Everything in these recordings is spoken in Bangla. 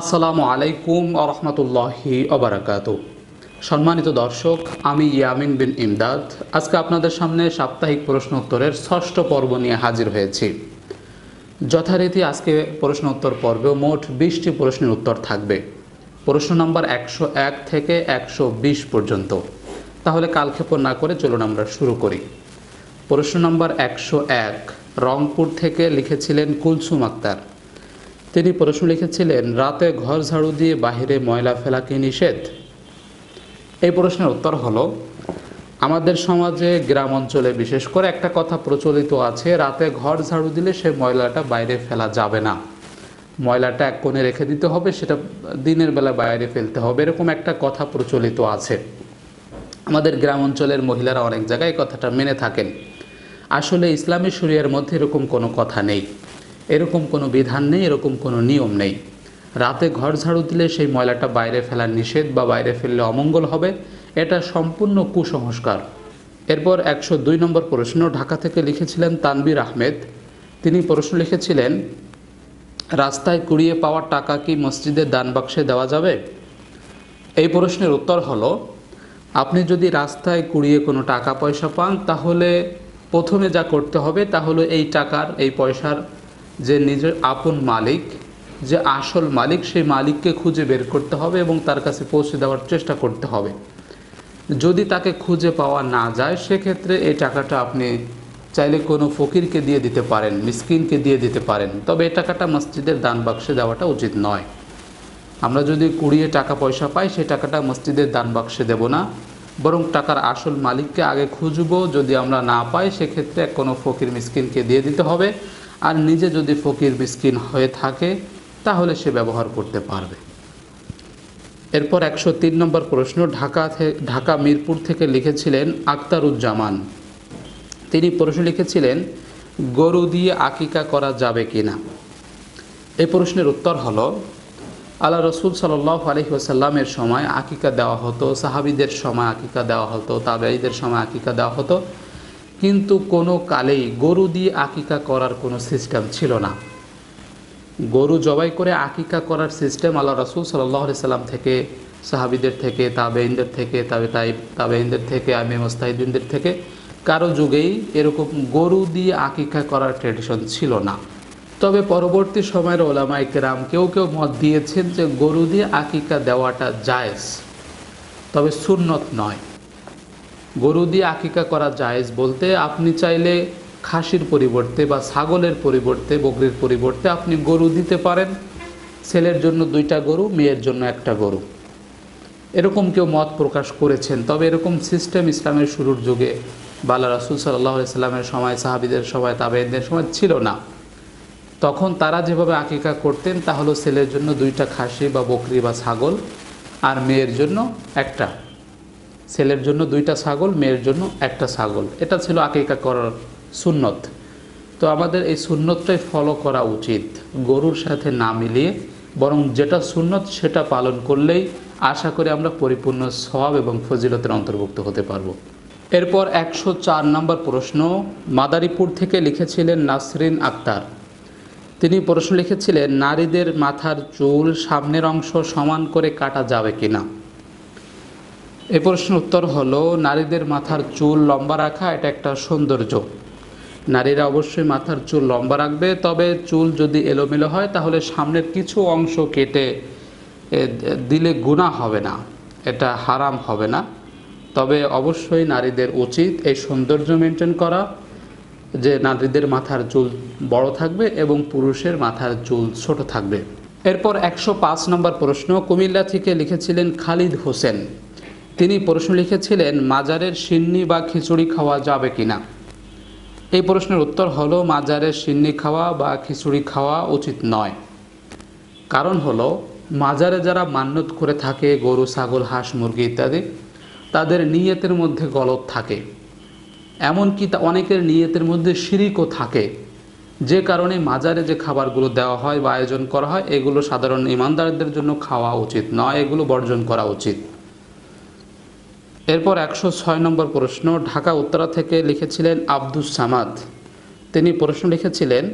আসসালামু আলাইকুম আরহামতুল্লাহি অবরাকাত সম্মানিত দর্শক আমি ইয়ামিন বিন ইমদাদ আজকে আপনাদের সামনে সাপ্তাহিক প্রশ্ন উত্তরের ষষ্ঠ পর্ব নিয়ে হাজির হয়েছি যথারীতি আজকে প্রশ্ন উত্তর পর্বে মোট বিশটি প্রশ্নের উত্তর থাকবে প্রশ্ন নম্বর একশো এক থেকে একশো বিশ পর্যন্ত তাহলে কালক্ষেপণ না করে চলুন আমরা শুরু করি প্রশ্ন নম্বর একশো এক রংপুর থেকে লিখেছিলেন কুলসুম আক্তার তিনি প্রশ্ন লিখেছিলেন রাতে ঘর ঝাড়ু দিয়ে বাহিরে ময়লা ফেলা কি নিষেধ এই প্রশ্নের উত্তর হলো আমাদের সমাজে গ্রাম অঞ্চলে বিশেষ করে একটা কথা প্রচলিত আছে রাতে ঘর ঝাড়ু দিলে সে ময়লাটা বাইরে ফেলা যাবে না ময়লাটা এক কোণে রেখে দিতে হবে সেটা দিনের বেলা বাইরে ফেলতে হবে এরকম একটা কথা প্রচলিত আছে আমাদের গ্রাম অঞ্চলের মহিলারা অনেক জায়গায় কথাটা মেনে থাকেন আসলে ইসলামী সুরিয়ার মধ্যে এরকম কোনো কথা নেই এরকম কোনো বিধান নেই এরকম কোনো নিয়ম নেই রাতে ঘর ঝাড়ু দিলে সেই ময়লাটা বাইরে ফেলা নিষেধ বা বাইরে ফেললে অমঙ্গল হবে এটা সম্পূর্ণ কুসংস্কার এরপর একশো দুই নম্বর প্রশ্ন ঢাকা থেকে লিখেছিলেন তানবির আহমেদ তিনি প্রশ্ন লিখেছিলেন রাস্তায় কুড়িয়ে পাওয়া টাকা কি মসজিদের দান বাক্সে দেওয়া যাবে এই প্রশ্নের উত্তর হলো আপনি যদি রাস্তায় কুড়িয়ে কোনো টাকা পয়সা পান তাহলে প্রথমে যা করতে হবে তাহলে এই টাকার এই পয়সার যে নিজের আপন মালিক যে আসল মালিক সেই মালিককে খুঁজে বের করতে হবে এবং তার কাছে পৌঁছে দেওয়ার চেষ্টা করতে হবে যদি তাকে খুঁজে পাওয়া না যায় সেক্ষেত্রে এই টাকাটা আপনি চাইলে কোনো ফকিরকে দিয়ে দিতে পারেন মিসকিনকে দিয়ে দিতে পারেন তবে এই টাকাটা মসজিদের দান বাক্সে দেওয়াটা উচিত নয় আমরা যদি কুড়িয়ে টাকা পয়সা পাই সেই টাকাটা মসজিদের দান বাক্সে দেব না বরং টাকার আসল মালিককে আগে খুঁজব যদি আমরা না পাই সেক্ষেত্রে কোনো ফকির মিসকিনকে দিয়ে দিতে হবে আর নিজে যদি ফকির মিসকিন হয়ে থাকে তাহলে সে ব্যবহার করতে পারবে এরপর একশো তিন নম্বর প্রশ্ন ঢাকা ঢাকা মিরপুর থেকে লিখেছিলেন আক্তারুজ্জামান তিনি প্রশ্ন লিখেছিলেন গরু দিয়ে আকিকা করা যাবে কি না এ প্রশ্নের উত্তর হল আল্লাহ রসুল সাল্লাহ আলহিহাসাল্লামের সময় আকিকা দেওয়া হতো সাহাবিদের সময় আকিকা দেওয়া হতো তাবেঈদের সময় আকিকা দেওয়া হতো কিন্তু কোনো কালেই গরু দিয়ে আকিকা করার কোনো সিস্টেম ছিল না গরু জবাই করে আকিকা করার সিস্টেম আল্লাহ রসুল সাল্লাহ সাল্লাম থেকে সাহাবিদের থেকে তাবেইনদের থেকে তাবে তাইব তাবেইনদের থেকে আমি মোস্তাহিদিনদের থেকে কারো যুগেই এরকম গরু দিয়ে আকিকা করার ট্রেডিশন ছিল না তবে পরবর্তী সময়ের ওলামাই কেরাম কেউ কেউ মত দিয়েছেন যে গরু দিয়ে আকিকা দেওয়াটা জায়েজ তবে সুন্নত নয় গরু দিয়ে আকিকা করা জায়েজ বলতে আপনি চাইলে খাসির পরিবর্তে বা ছাগলের পরিবর্তে বকরির পরিবর্তে আপনি গরু দিতে পারেন ছেলের জন্য দুইটা গরু মেয়ের জন্য একটা গরু এরকম কেউ মত প্রকাশ করেছেন তবে এরকম সিস্টেম ইসলামের শুরুর যুগে বাল্লা রাসুল সাল্লাহ ইসলামের সময় সাহাবিদের সময় তাবেদের সময় ছিল না তখন তারা যেভাবে আকিকা করতেন তা ছেলের জন্য দুইটা খাসি বা বকরি বা ছাগল আর মেয়ের জন্য একটা ছেলের জন্য দুইটা ছাগল মেয়ের জন্য একটা ছাগল এটা ছিল আকিকা করার সুন্নত তো আমাদের এই সুন্নতটাই ফলো করা উচিত গরুর সাথে না মিলিয়ে বরং যেটা সুন্নত সেটা পালন করলেই আশা করি আমরা পরিপূর্ণ সব এবং ফজিলতের অন্তর্ভুক্ত হতে পারবো এরপর একশো চার নম্বর প্রশ্ন মাদারীপুর থেকে লিখেছিলেন নাসরিন আক্তার তিনি প্রশ্ন লিখেছিলেন নারীদের মাথার চুল সামনের অংশ সমান করে কাটা যাবে কিনা এ প্রশ্নের উত্তর হলো নারীদের মাথার চুল লম্বা রাখা এটা একটা সৌন্দর্য নারীরা অবশ্যই মাথার চুল লম্বা রাখবে তবে চুল যদি এলোমেলো হয় তাহলে সামনের কিছু অংশ কেটে দিলে গুণা হবে না এটা হারাম হবে না তবে অবশ্যই নারীদের উচিত এই সৌন্দর্য মেনটেন করা যে নারীদের মাথার চুল বড় থাকবে এবং পুরুষের মাথার চুল ছোট থাকবে এরপর একশো পাঁচ নম্বর প্রশ্ন কুমিল্লা থেকে লিখেছিলেন খালিদ হোসেন তিনি প্রশ্ন লিখেছিলেন মাজারের সিন্নি বা খিচুড়ি খাওয়া যাবে কি না এই প্রশ্নের উত্তর হলো মাজারের সিন্নি খাওয়া বা খিচুড়ি খাওয়া উচিত নয় কারণ হলো মাজারে যারা মান্যত করে থাকে গরু ছাগল হাঁস মুরগি ইত্যাদি তাদের নিয়তের মধ্যে গলত থাকে এমনকি অনেকের নিয়তের মধ্যে শিরিকও থাকে যে কারণে মাজারে যে খাবারগুলো দেওয়া হয় বা আয়োজন করা হয় এগুলো সাধারণ ইমানদারদের জন্য খাওয়া উচিত নয় এগুলো বর্জন করা উচিত এরপর একশো ছয় নম্বর প্রশ্ন ঢাকা উত্তরা থেকে লিখেছিলেন আব্দুস সামাদ তিনি প্রশ্ন লিখেছিলেন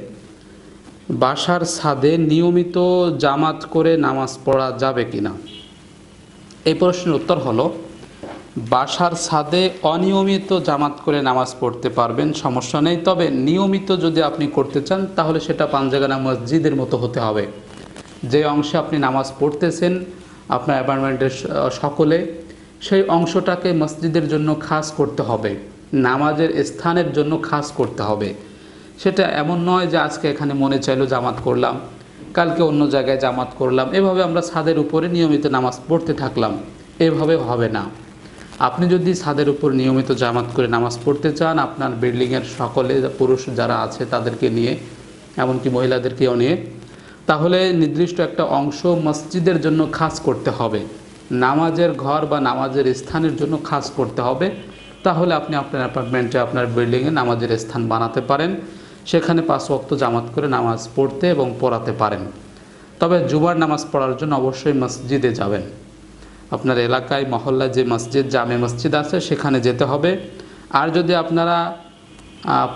বাসার ছাদে নিয়মিত জামাত করে নামাজ পড়া যাবে কি না এই প্রশ্নের উত্তর হলো বাসার ছাদে অনিয়মিত জামাত করে নামাজ পড়তে পারবেন সমস্যা নেই তবে নিয়মিত যদি আপনি করতে চান তাহলে সেটা পাঞ্জাগানা মসজিদের মতো হতে হবে যে অংশে আপনি নামাজ পড়তেছেন আপনার অ্যাপার্টমেন্টের সকলে সেই অংশটাকে মসজিদের জন্য খাস করতে হবে নামাজের স্থানের জন্য খাস করতে হবে সেটা এমন নয় যে আজকে এখানে মনে চাইলো জামাত করলাম কালকে অন্য জায়গায় জামাত করলাম এভাবে আমরা ছাদের উপরে নিয়মিত নামাজ পড়তে থাকলাম এভাবে হবে না আপনি যদি ছাদের উপর নিয়মিত জামাত করে নামাজ পড়তে চান আপনার বিল্ডিংয়ের সকলে পুরুষ যারা আছে তাদেরকে নিয়ে এমনকি মহিলাদেরকেও নিয়ে তাহলে নির্দিষ্ট একটা অংশ মসজিদের জন্য খাস করতে হবে নামাজের ঘর বা নামাজের স্থানের জন্য খাস করতে হবে তাহলে আপনি আপনার অ্যাপার্টমেন্টে আপনার বিল্ডিংয়ে নামাজের স্থান বানাতে পারেন সেখানে পাঁচ ওয়াক্ত জামাত করে নামাজ পড়তে এবং পড়াতে পারেন তবে জুবার নামাজ পড়ার জন্য অবশ্যই মসজিদে যাবেন আপনার এলাকায় মহল্লায় যে মসজিদ জামে মসজিদ আছে সেখানে যেতে হবে আর যদি আপনারা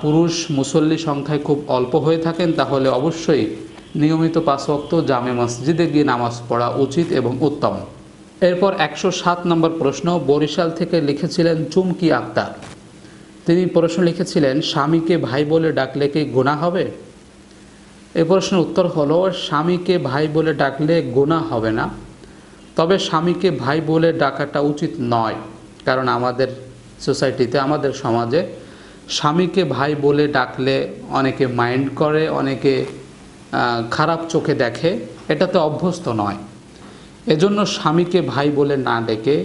পুরুষ মুসল্লি সংখ্যায় খুব অল্প হয়ে থাকেন তাহলে অবশ্যই নিয়মিত পাঁচ ওয়াক্ত জামে মসজিদে গিয়ে নামাজ পড়া উচিত এবং উত্তম এরপর একশো সাত নম্বর প্রশ্ন বরিশাল থেকে লিখেছিলেন চুমকি আক্তার তিনি প্রশ্ন লিখেছিলেন স্বামীকে ভাই বলে ডাকলে কি গোনা হবে এ প্রশ্নের উত্তর হলো স্বামীকে ভাই বলে ডাকলে গোনা হবে না তবে স্বামীকে ভাই বলে ডাকাটা উচিত নয় কারণ আমাদের সোসাইটিতে আমাদের সমাজে স্বামীকে ভাই বলে ডাকলে অনেকে মাইন্ড করে অনেকে খারাপ চোখে দেখে এটাতে অভ্যস্ত নয় এজন্য স্বামীকে ভাই বলে না ডেকে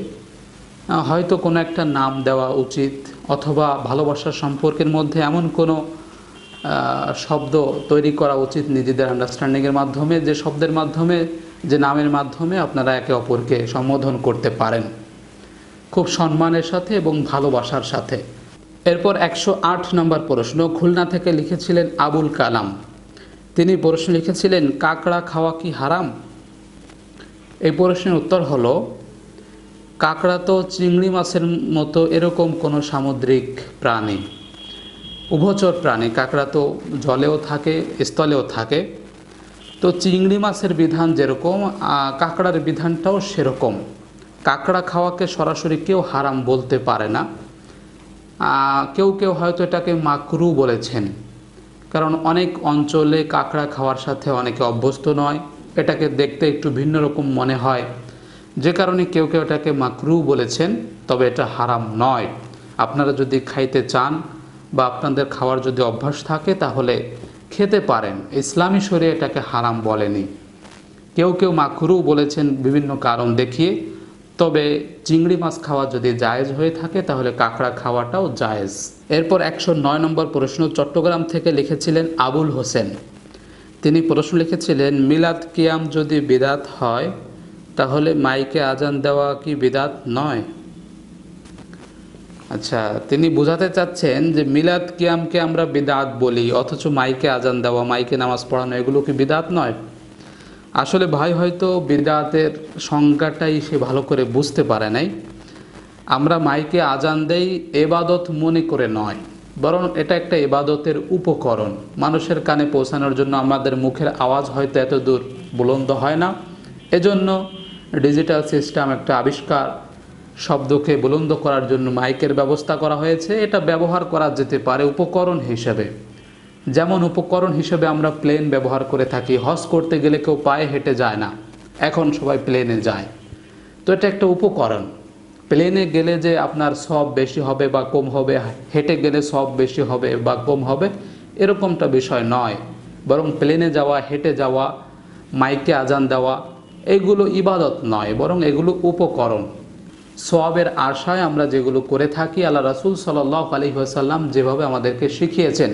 হয়তো কোনো একটা নাম দেওয়া উচিত অথবা ভালোবাসার সম্পর্কের মধ্যে এমন কোনো শব্দ তৈরি করা উচিত নিজেদের আন্ডারস্ট্যান্ডিংয়ের মাধ্যমে যে শব্দের মাধ্যমে যে নামের মাধ্যমে আপনারা একে অপরকে সম্বোধন করতে পারেন খুব সম্মানের সাথে এবং ভালোবাসার সাথে এরপর একশো আট নম্বর প্রশ্ন খুলনা থেকে লিখেছিলেন আবুল কালাম তিনি প্রশ্ন লিখেছিলেন কাকড়া খাওয়া কি হারাম এই প্রশ্নের উত্তর হলো কাঁকড়া তো চিংড়ি মাছের মতো এরকম কোনো সামুদ্রিক প্রাণী উভচর প্রাণী কাঁকড়া তো জলেও থাকে স্থলেও থাকে তো চিংড়ি মাছের বিধান যেরকম কাঁকড়ার বিধানটাও সেরকম কাঁকড়া খাওয়াকে সরাসরি কেউ হারাম বলতে পারে না কেউ কেউ হয়তো এটাকে মাকরু বলেছেন কারণ অনেক অঞ্চলে কাঁকড়া খাওয়ার সাথে অনেকে অভ্যস্ত নয় এটাকে দেখতে একটু ভিন্ন রকম মনে হয় যে কারণে কেউ কেউ এটাকে মাকরু বলেছেন তবে এটা হারাম নয় আপনারা যদি খাইতে চান বা আপনাদের খাওয়ার যদি অভ্যাস থাকে তাহলে খেতে পারেন ইসলামী শরীরে এটাকে হারাম বলেনি কেউ কেউ মাকরু বলেছেন বিভিন্ন কারণ দেখিয়ে তবে চিংড়ি মাছ খাওয়া যদি জায়েজ হয়ে থাকে তাহলে কাঁকড়া খাওয়াটাও জায়েজ এরপর একশো নয় নম্বর প্রশ্ন চট্টগ্রাম থেকে লিখেছিলেন আবুল হোসেন তিনি প্রশ্ন লিখেছিলেন মিলাদ কিয়াম যদি বিদাত হয় তাহলে মাইকে আজান দেওয়া কি বিদাত নয় আচ্ছা তিনি বোঝাতে চাচ্ছেন যে মিলাদ কিয়ামকে আমরা বিদাত বলি অথচ মাইকে আজান দেওয়া মাইকে নামাজ পড়ানো এগুলো কি বিদাত নয় আসলে ভাই হয়তো বিদাতের সংজ্ঞাটাই সে ভালো করে বুঝতে পারে নাই আমরা মাইকে আজান দেই এবাদত মনে করে নয় বরং এটা একটা ইবাদতের উপকরণ মানুষের কানে পৌঁছানোর জন্য আমাদের মুখের আওয়াজ হয়তো এত দূর বুলন্দ হয় না এজন্য ডিজিটাল সিস্টেম একটা আবিষ্কার শব্দকে বুলন্দ করার জন্য মাইকের ব্যবস্থা করা হয়েছে এটা ব্যবহার করা যেতে পারে উপকরণ হিসেবে যেমন উপকরণ হিসেবে আমরা প্লেন ব্যবহার করে থাকি হজ করতে গেলে কেউ পায়ে হেঁটে যায় না এখন সবাই প্লেনে যায় তো এটা একটা উপকরণ প্লেনে গেলে যে আপনার সব বেশি হবে বা কম হবে হেঁটে গেলে সব বেশি হবে বা কম হবে এরকমটা বিষয় নয় বরং প্লেনে যাওয়া হেঁটে যাওয়া মাইকে আজান দেওয়া এগুলো ইবাদত নয় বরং এগুলো উপকরণ সবের আশায় আমরা যেগুলো করে থাকি আল্লাহ রাসুল সাল্লাহ আলী আসাল্লাম যেভাবে আমাদেরকে শিখিয়েছেন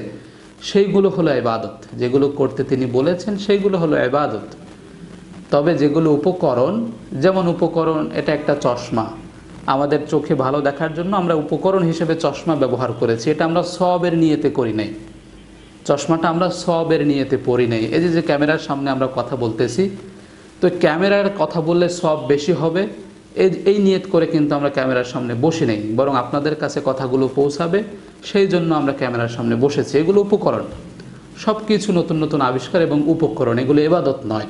সেইগুলো হলো এবাদত যেগুলো করতে তিনি বলেছেন সেইগুলো হলো এবাদত তবে যেগুলো উপকরণ যেমন উপকরণ এটা একটা চশমা আমাদের চোখে ভালো দেখার জন্য আমরা উপকরণ হিসেবে চশমা ব্যবহার করেছি এটা আমরা সবের নিয়েতে করি নাই চশমাটা আমরা সবের নিয়েতে পড়ি নাই এই যে যে ক্যামেরার সামনে আমরা কথা বলতেছি তো ক্যামেরার কথা বললে সব বেশি হবে এই নিয়ত করে কিন্তু আমরা ক্যামেরার সামনে বসি নেই বরং আপনাদের কাছে কথাগুলো পৌঁছাবে সেই জন্য আমরা ক্যামেরার সামনে বসেছি এগুলো উপকরণ সব কিছু নতুন নতুন আবিষ্কার এবং উপকরণ এগুলো এবাদত নয়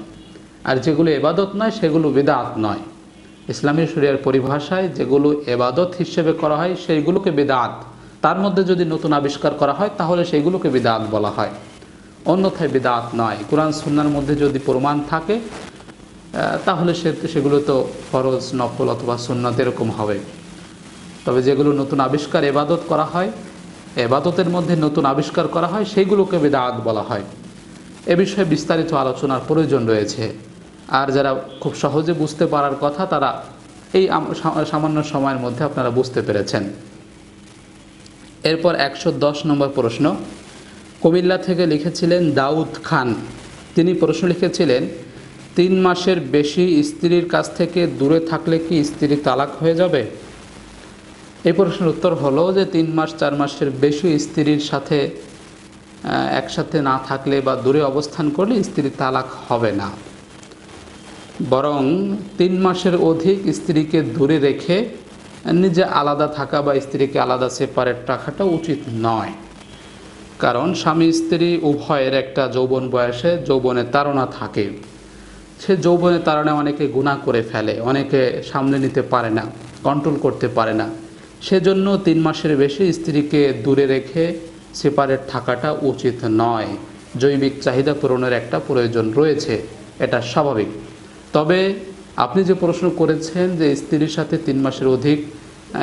আর যেগুলো এবাদত নয় সেগুলো বেদাত নয় ইসলামী শরিয়ার পরিভাষায় যেগুলো এবাদত হিসেবে করা হয় সেইগুলোকে বেদাত তার মধ্যে যদি নতুন আবিষ্কার করা হয় তাহলে সেইগুলোকে বেদাত বলা হয় অন্যথায় বেদাত নয় কোরআন সুন্নার মধ্যে যদি প্রমাণ থাকে তাহলে সে সেগুলো তো ফরজ নকল অথবা সুন্নাত এরকম হবে তবে যেগুলো নতুন আবিষ্কার এবাদত করা হয় এবাদতের মধ্যে নতুন আবিষ্কার করা হয় সেইগুলোকে বেদাত বলা হয় এ বিষয়ে বিস্তারিত আলোচনার প্রয়োজন রয়েছে আর যারা খুব সহজে বুঝতে পারার কথা তারা এই সামান্য সময়ের মধ্যে আপনারা বুঝতে পেরেছেন এরপর একশো দশ নম্বর প্রশ্ন কুমিল্লা থেকে লিখেছিলেন দাউদ খান তিনি প্রশ্ন লিখেছিলেন তিন মাসের বেশি স্ত্রীর কাছ থেকে দূরে থাকলে কি স্ত্রী তালাক হয়ে যাবে এই প্রশ্নের উত্তর হলো যে তিন মাস চার মাসের বেশি স্ত্রীর সাথে একসাথে না থাকলে বা দূরে অবস্থান করলে স্ত্রী তালাক হবে না বরং তিন মাসের অধিক স্ত্রীকে দূরে রেখে নিজে আলাদা থাকা বা স্ত্রীকে আলাদা সেপারেট রাখাটা উচিত নয় কারণ স্বামী স্ত্রী উভয়ের একটা যৌবন বয়সে যৌবনের তারণা থাকে সে যৌবনের তারা অনেকে গুণা করে ফেলে অনেকে সামলে নিতে পারে না কন্ট্রোল করতে পারে না সেজন্য তিন মাসের বেশি স্ত্রীকে দূরে রেখে সেপারেট থাকাটা উচিত নয় জৈবিক চাহিদা পূরণের একটা প্রয়োজন রয়েছে এটা স্বাভাবিক তবে আপনি যে প্রশ্ন করেছেন যে স্ত্রীর সাথে তিন মাসের অধিক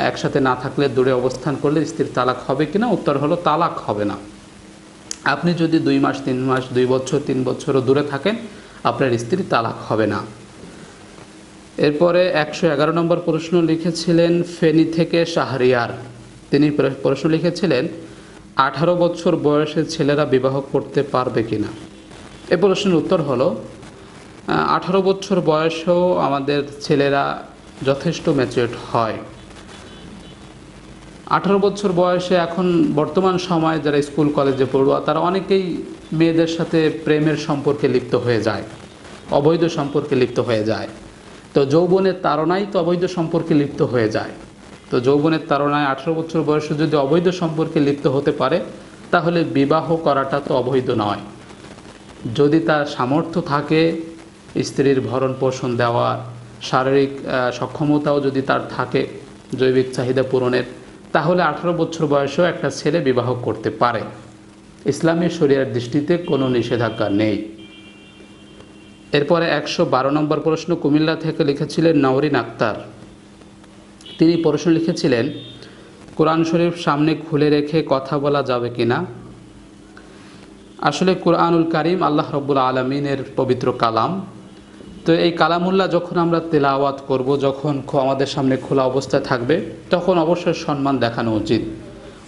একসাথে না থাকলে দূরে অবস্থান করলে স্ত্রীর তালাক হবে কি না উত্তর হলো তালাক হবে না আপনি যদি দুই মাস তিন মাস দুই বছর তিন বছরও দূরে থাকেন আপনার স্ত্রী তালাক হবে না এরপরে একশো এগারো নম্বর প্রশ্ন লিখেছিলেন ফেনি থেকে শাহরিয়ার তিনি প্রশ্ন লিখেছিলেন আঠারো বছর বয়সের ছেলেরা বিবাহ করতে পারবে কিনা এ প্রশ্নের উত্তর হলো আঠারো বছর বয়সেও আমাদের ছেলেরা যথেষ্ট ম্যাচিওর হয় আঠারো বছর বয়সে এখন বর্তমান সময়ে যারা স্কুল কলেজে পড়ুয়া তারা অনেকেই মেয়েদের সাথে প্রেমের সম্পর্কে লিপ্ত হয়ে যায় অবৈধ সম্পর্কে লিপ্ত হয়ে যায় তো যৌবনের তারণাই তো অবৈধ সম্পর্কে লিপ্ত হয়ে যায় তো যৌবনের তারণায় আঠারো বছর বয়সে যদি অবৈধ সম্পর্কে লিপ্ত হতে পারে তাহলে বিবাহ করাটা তো অবৈধ নয় যদি তার সামর্থ্য থাকে স্ত্রীর ভরণ পোষণ দেওয়া শারীরিক সক্ষমতাও যদি তার থাকে জৈবিক চাহিদা পূরণের তাহলে আঠারো বছর বয়সেও একটা ছেলে বিবাহ করতে পারে ইসলামের শরিয়ার দৃষ্টিতে কোনো নিষেধাজ্ঞা নেই এরপরে একশো বারো নম্বর প্রশ্ন কুমিল্লা থেকে লিখেছিলেন নাওরিন আক্তার তিনি প্রশ্ন লিখেছিলেন কোরআন শরীফ সামনে খুলে রেখে কথা বলা যাবে কি না আসলে কোরআনুল করিম আল্লাহ রব্বুল আলমিনের পবিত্র কালাম তো এই কালামুল্লা যখন আমরা তেলাওয়াত করব যখন আমাদের সামনে খোলা অবস্থায় থাকবে তখন অবশ্যই সম্মান দেখানো উচিত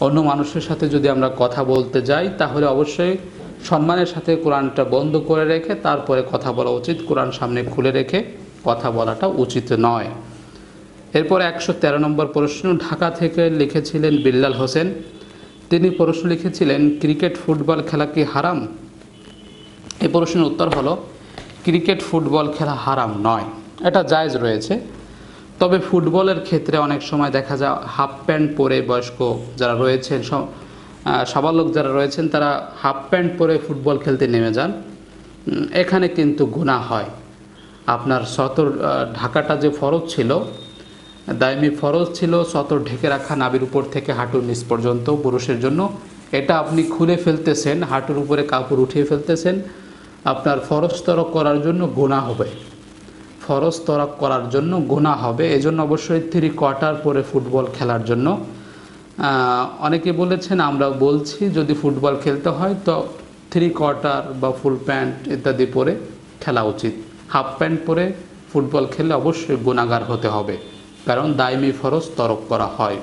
অন্য মানুষের সাথে যদি আমরা কথা বলতে যাই তাহলে অবশ্যই সম্মানের সাথে কোরআনটা বন্ধ করে রেখে তারপরে কথা বলা উচিত কোরআন সামনে খুলে রেখে কথা বলাটা উচিত নয় এরপর একশো তেরো নম্বর প্রশ্ন ঢাকা থেকে লিখেছিলেন বিল্লাল হোসেন তিনি প্রশ্ন লিখেছিলেন ক্রিকেট ফুটবল খেলা কি হারাম এই প্রশ্নের উত্তর হলো ক্রিকেট ফুটবল খেলা হারাম নয় এটা জায়জ রয়েছে তবে ফুটবলের ক্ষেত্রে অনেক সময় দেখা যায় হাফ প্যান্ট পরে বয়স্ক যারা রয়েছেন সাবালক যারা রয়েছেন তারা হাফ প্যান্ট পরে ফুটবল খেলতে নেমে যান এখানে কিন্তু গুণা হয় আপনার সতর ঢাকাটা যে ফরজ ছিল দায়মি ফরজ ছিল সতর ঢেকে রাখা নাবির উপর থেকে হাঁটুর নিচ পর্যন্ত পুরুষের জন্য এটা আপনি খুলে ফেলতেছেন হাঁটুর উপরে কাপড় উঠিয়ে ফেলতেছেন আপনার ফরজ তরক করার জন্য গোনা হবে ফরজ তরক করার জন্য গোনা হবে এজন্য অবশ্যই থ্রি কোয়ার্টার পরে ফুটবল খেলার জন্য অনেকে বলেছেন আমরা বলছি যদি ফুটবল খেলতে হয় তো থ্রি কোয়ার্টার বা ফুল প্যান্ট ইত্যাদি পরে খেলা উচিত হাফ প্যান্ট পরে ফুটবল খেলে অবশ্যই গুণাগার হতে হবে কারণ দায়মি ফরজ তরক করা হয়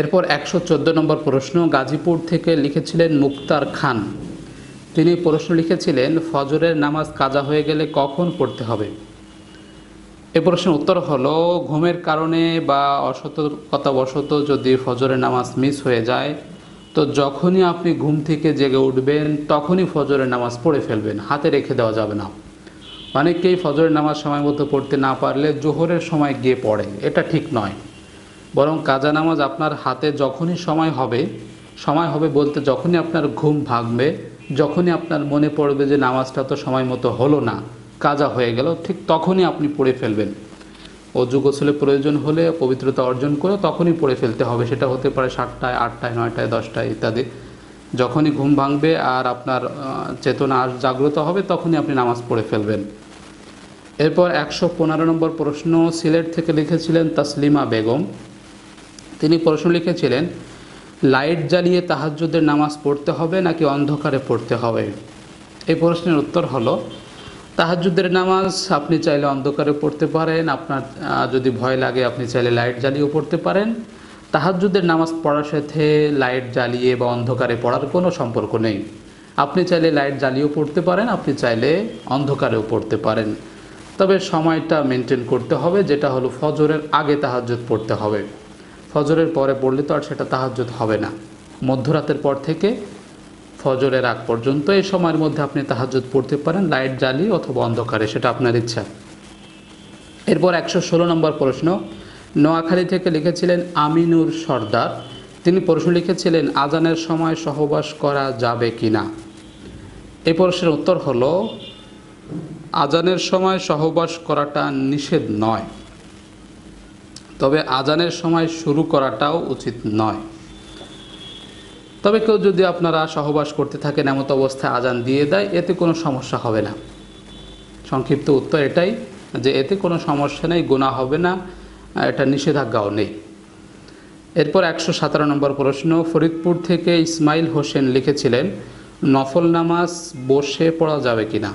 এরপর একশো নম্বর প্রশ্ন গাজীপুর থেকে লিখেছিলেন মুক্তার খান তিনি প্রশ্ন লিখেছিলেন ফজরের নামাজ কাজা হয়ে গেলে কখন পড়তে হবে এ প্রশ্নের উত্তর হলো ঘুমের কারণে বা অসতর্কতাবশত যদি ফজরের নামাজ মিস হয়ে যায় তো যখনই আপনি ঘুম থেকে জেগে উঠবেন তখনই ফজরের নামাজ পড়ে ফেলবেন হাতে রেখে দেওয়া যাবে না অনেকেই ফজরের নামাজ সময় মতো পড়তে না পারলে জোহরের সময় গিয়ে পড়ে এটা ঠিক নয় বরং কাজা নামাজ আপনার হাতে যখনই সময় হবে সময় হবে বলতে যখনই আপনার ঘুম ভাঙবে যখনই আপনার মনে পড়বে যে নামাজটা তো সময় মতো হলো না কাজা হয়ে গেল ঠিক তখনই আপনি পড়ে ফেলবেন অজু গোসলে প্রয়োজন হলে পবিত্রতা অর্জন করে তখনই পড়ে ফেলতে হবে সেটা হতে পারে সাতটায় আটটায় নয়টায় দশটায় ইত্যাদি যখনই ঘুম ভাঙবে আর আপনার চেতনা আর জাগ্রত হবে তখনই আপনি নামাজ পড়ে ফেলবেন এরপর একশো পনেরো নম্বর প্রশ্ন সিলেট থেকে লিখেছিলেন তাসলিমা বেগম তিনি প্রশ্ন লিখেছিলেন লাইট জ্বালিয়ে তাহাজুদের নামাজ পড়তে হবে নাকি অন্ধকারে পড়তে হবে এই প্রশ্নের উত্তর হলো তাহাজুদের নামাজ আপনি চাইলে অন্ধকারে পড়তে পারেন আপনার যদি ভয় লাগে আপনি চাইলে লাইট জ্বালিয়েও পড়তে পারেন তাহাজুদের নামাজ পড়ার সাথে লাইট জ্বালিয়ে বা অন্ধকারে পড়ার কোনো সম্পর্ক নেই আপনি চাইলে লাইট জ্বালিয়েও পড়তে পারেন আপনি চাইলে অন্ধকারেও পড়তে পারেন তবে সময়টা মেনটেন করতে হবে যেটা হলো ফজরের আগে তাহাজুদ পড়তে হবে ফজরের পরে পড়লে তো আর সেটা তাহাজ্জুদ হবে না মধ্যরাতের পর থেকে ফজরের আগ পর্যন্ত এই সময়ের মধ্যে আপনি তাহাজ্জুদ পড়তে পারেন লাইট জ্বালি অথবা অন্ধকারে সেটা আপনার ইচ্ছা এরপর একশো ষোলো নম্বর প্রশ্ন নোয়াখালী থেকে লিখেছিলেন আমিনুর সর্দার তিনি প্রশ্ন লিখেছিলেন আজানের সময় সহবাস করা যাবে কি না এই প্রশ্নের উত্তর হলো আজানের সময় সহবাস করাটা নিষেধ নয় তবে আজানের সময় শুরু করাটাও উচিত নয় তবে কেউ যদি আপনারা সহবাস করতে থাকেন এমত অবস্থায় আজান দিয়ে দেয় এতে কোনো সমস্যা হবে না সংক্ষিপ্ত উত্তর এটাই যে এতে কোনো সমস্যা নেই গুণা হবে না এটা নিষেধাজ্ঞাও নেই এরপর একশো সতেরো নম্বর প্রশ্ন ফরিদপুর থেকে ইসমাইল হোসেন লিখেছিলেন নফল নামাজ বসে পড়া যাবে কিনা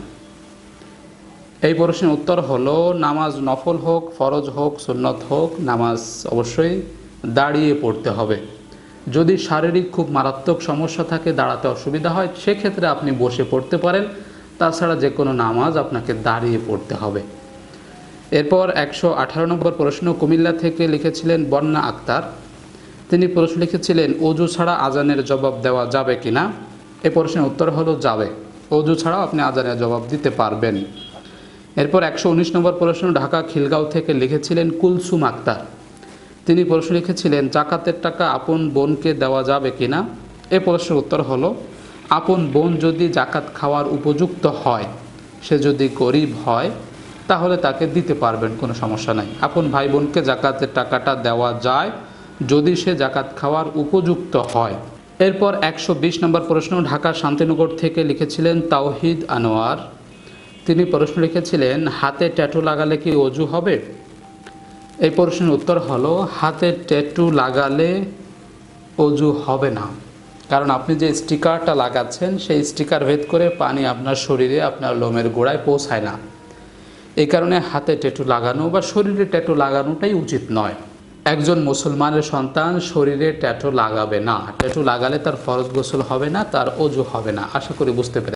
এই প্রশ্নের উত্তর হলো নামাজ নফল হোক ফরজ হোক সুন্নত হোক নামাজ অবশ্যই দাঁড়িয়ে পড়তে হবে যদি শারীরিক খুব মারাত্মক সমস্যা থাকে দাঁড়াতে অসুবিধা হয় সেক্ষেত্রে আপনি বসে পড়তে পারেন তাছাড়া যে কোনো নামাজ আপনাকে দাঁড়িয়ে পড়তে হবে এরপর একশো আঠারো নম্বর প্রশ্ন কুমিল্লা থেকে লিখেছিলেন বন্যা আক্তার তিনি প্রশ্ন লিখেছিলেন অজু ছাড়া আজানের জবাব দেওয়া যাবে কি না এ প্রশ্নের উত্তর হলো যাবে অজু ছাড়াও আপনি আজানের জবাব দিতে পারবেন এরপর একশো উনিশ নম্বর প্রশ্ন ঢাকা খিলগাঁও থেকে লিখেছিলেন কুলসুম আক্তার তিনি প্রশ্ন লিখেছিলেন জাকাতের টাকা আপন বোনকে দেওয়া যাবে কিনা এ প্রশ্নের উত্তর হল আপন বোন যদি জাকাত খাওয়ার উপযুক্ত হয় সে যদি গরিব হয় তাহলে তাকে দিতে পারবেন কোনো সমস্যা নাই আপন ভাই বোনকে জাকাতের টাকাটা দেওয়া যায় যদি সে জাকাত খাওয়ার উপযুক্ত হয় এরপর একশো বিশ নম্বর প্রশ্ন ঢাকা শান্তিনগর থেকে লিখেছিলেন তাওহিদ আনোয়ার তিনি প্রশ্ন লিখেছিলেন হাতে ট্যাটু লাগালে কি অজু হবে এই প্রশ্নের উত্তর হলো হাতে ট্যাটু লাগালে অজু হবে না কারণ আপনি যে স্টিকারটা লাগাচ্ছেন সেই স্টিকার ভেদ করে পানি আপনার শরীরে আপনার লোমের গোড়ায় পৌঁছায় না এই কারণে হাতে ট্যাটু লাগানো বা শরীরে ট্যাটু লাগানোটাই উচিত নয় একজন মুসলমানের সন্তান শরীরে ট্যাটু লাগাবে না ট্যাটু লাগালে তার ফরজ গোসল হবে না তার অজু হবে না আশা করি বুঝতে পেরে